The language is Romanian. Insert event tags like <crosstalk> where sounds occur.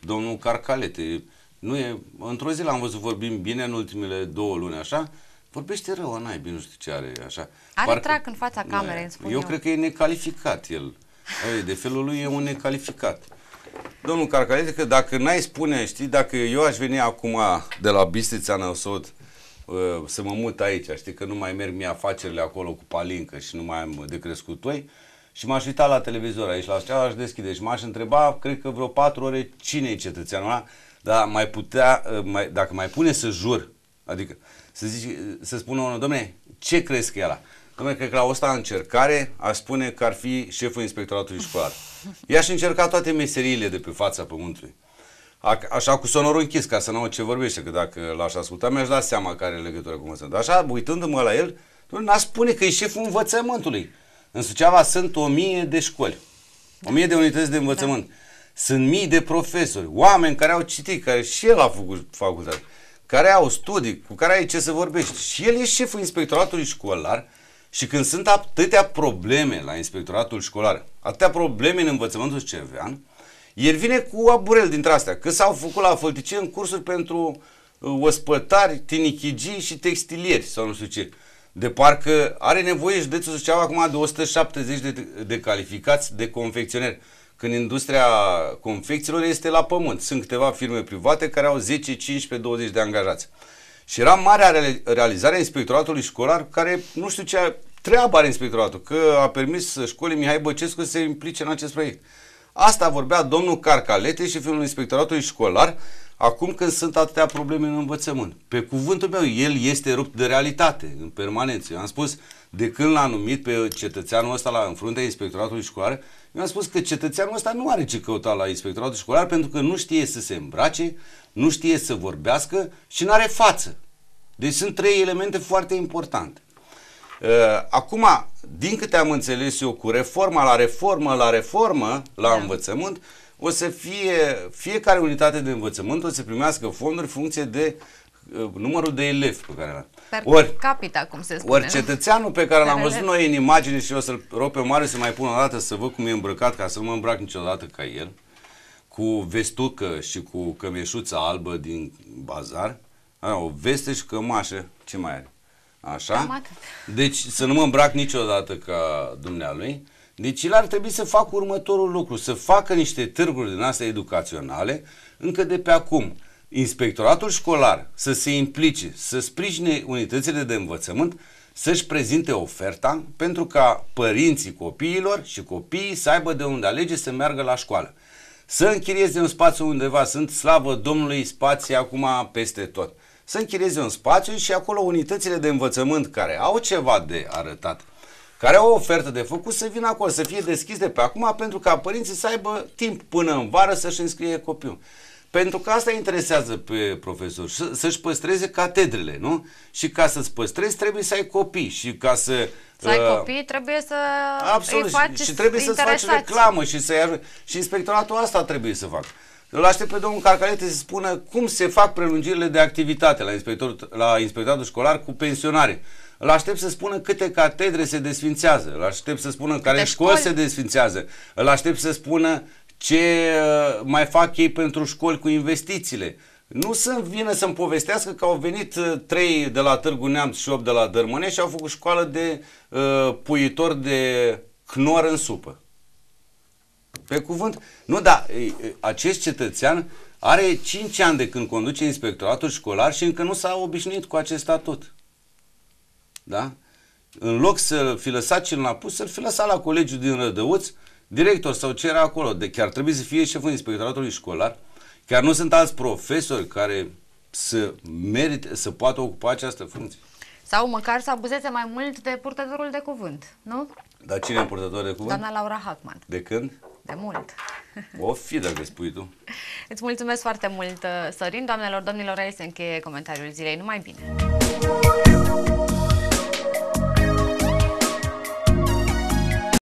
domnul Carcalete. Nu e, într-o zi l-am văzut vorbind bine în ultimele două luni, așa, vorbește rău, n-ai bine, nu știu ce are, așa. Are Parcă, trac în fața camerei, îmi spun eu. Eu cred că e necalificat el. Ei, de felul lui e un necalificat. Domnul Carcalete, că dacă n-ai spune, știi, dacă eu aș veni acum de la Bistrița Năsot, ă, să mă mut aici, știi, că nu mai merg mie afacerile acolo cu palincă și nu mai am de crescut toi, și m-aș uita la televizor aici, la așa, aș deschide și m-aș întreba, cred că vreo patru ore, cine e cetățeanul ăla, dar mai putea, ă, mai, dacă mai pune să jur, adică să, zici, să spună unul, domne, ce crezi că e ăla? Domne, cred că la asta încercare a spune că ar fi șeful inspectoratului școlar. I-aș încerca toate meseriile de pe fața pământului. A, așa cu sonorul închis, ca să nu ce vorbește, că dacă l-aș asculta, mi-aș da seama care e legătură cu învățământul. Așa, uitându-mă la el, nu n a spune că e șeful învățământului. În Suceava sunt o mie de școli, o mie de unități de da. învățământ. Da. Sunt mii de profesori, oameni care au citit, care și el a făcut facultate, care au studii, cu care ai ce să vorbești. Și el e șeful inspectoratului școlar și când sunt atâtea probleme la inspectoratul școlar, atâtea probleme în învățământul cervean, el vine cu aburel dintre astea, că s-au făcut la în cursuri pentru uh, ospătari, tinichigii și textilieri sau nu știu ce de parcă are nevoie județul Suceava acum de 170 de, de calificați de confecționeri, când industria confecțiilor este la pământ. Sunt câteva firme private care au 10, 15, 20 de angajați. Și era marea realizare a inspectoratului școlar, care nu știu ce treabă are inspectoratul, că a permis școlii Mihai Băcescu să se implice în acest proiect. Asta vorbea domnul Carcalete, și fiul inspectoratului școlar, acum când sunt atâtea probleme în învățământ. Pe cuvântul meu, el este rupt de realitate în permanență. Eu am spus, de când l-a numit pe cetățeanul ăsta la, în fruntea inspectoratului școlar, eu am spus că cetățeanul ăsta nu are ce căuta la inspectoratul școlar pentru că nu știe să se îmbrace, nu știe să vorbească și nu are față. Deci sunt trei elemente foarte importante. Eh, acum, din câte am înțeles eu, cu reforma la reformă la reformă la da. învățământ, o să fie, fiecare unitate de învățământ o să primească fonduri în funcție de eh, numărul de elevi pe care l-am. ori, capita, cum se spune. Ori cetățeanul pe care l-am văzut noi în imagine și o să-l rog pe Mare să mai pun o dată să văd cum e îmbrăcat, ca să nu mă îmbrac niciodată ca el, cu vestucă și cu cămeșuța albă din bazar, o veste și cămașă, ce mai are? Așa? Deci să nu mă îmbrac niciodată ca dumnealui. Deci el ar trebui să facă următorul lucru, să facă niște târguri din astea educaționale încă de pe acum. Inspectoratul școlar să se implice, să sprijine unitățile de învățământ să-și prezinte oferta pentru ca părinții copiilor și copiii să aibă de unde alege să meargă la școală. Să închirieze un spațiu undeva, sunt slavă Domnului spații acum peste tot să închirieze un spațiu și acolo unitățile de învățământ care au ceva de arătat, care au o ofertă de făcut, să vină acolo, să fie deschis de pe acum pentru ca părinții să aibă timp până în vară să-și înscrie copiul. Pentru că asta interesează pe profesor, să-și păstreze catedrele, nu? Și ca să-ți păstrezi trebuie să ai copii și ca să... Să ai uh, copii trebuie să Absolut, îi faci și, și trebuie să-ți faci reclamă și să-i ajungi. Și inspectoratul asta trebuie să facă. Îl aștept pe domnul Carcalete să spună cum se fac prelungirile de activitate la, inspector, la inspectoratul școlar cu pensionare. Îl aștept să spună câte catedre se desfințează, îl aștept să spună câte care școli se desfințează, îl aștept să spună ce uh, mai fac ei pentru școli cu investițiile. Nu să vină să-mi povestească că au venit uh, trei de la Târgu Neamț și 8 de la Dărmănești și au făcut școală de uh, puitor de cnor în supă. Pe cuvânt. Nu, dar acest cetățean are 5 ani de când conduce inspectoratul școlar și încă nu s-a obișnuit cu acest statut. Da? În loc să fi lăsat l-a pus, să-l fi lăsat la colegiul din Rădăuț, director sau ce era acolo. De deci chiar trebuie să fie șeful inspectoratului școlar. Chiar nu sunt alți profesori care să merite, să poată ocupa această funcție. Sau măcar să abuzeze mai mult de purtătorul de cuvânt, nu? Dar cine e purtător de cuvânt? Doamna Laura Hackman. De când? foarte mult. O fi dacă spui tu. <laughs> Îți mulțumesc foarte mult, uh, Sorin. Doamnelor, domnilor, aici se încheie comentariul zilei. Numai bine!